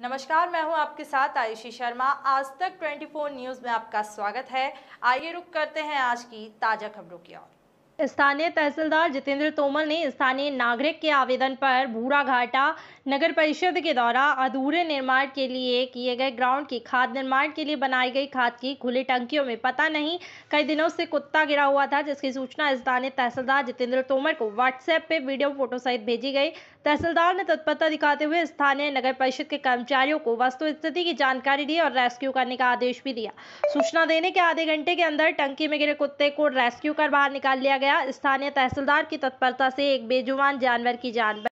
नमस्कार मैं हूं आपके साथ आयुषी शर्मा आज तक 24 न्यूज में आपका स्वागत है आइए रुक करते हैं आज की ताजा खबरों की ओर स्थानीय तहसीलदार जितेंद्र तोमर ने स्थानीय नागरिक के आवेदन पर भूराघाटा नगर परिषद के द्वारा अधूरे निर्माण के लिए किए गए ग्राउंड की खाद निर्माण के लिए बनाई गई खाद की खुली टंकियों में पता नहीं कई दिनों से कुत्ता गिरा हुआ था जिसकी सूचना स्थानीय तहसीलदार जितेंद्र तोमर को व्हाट्सएप पे वीडियो फोटो सहित भेजी गई तहसीलदार ने तत्परता दिखाते हुए स्थानीय नगर परिषद के कर्मचारियों को वस्तु स्थिति की जानकारी दी और रेस्क्यू करने का आदेश भी दिया सूचना देने के आधे घंटे के अंदर टंकी में गिरे कुत्ते को रेस्क्यू कर बाहर निकाल लिया गया गया स्थानीय तहसीलदार की तत्परता से एक बेजुबान जानवर की जान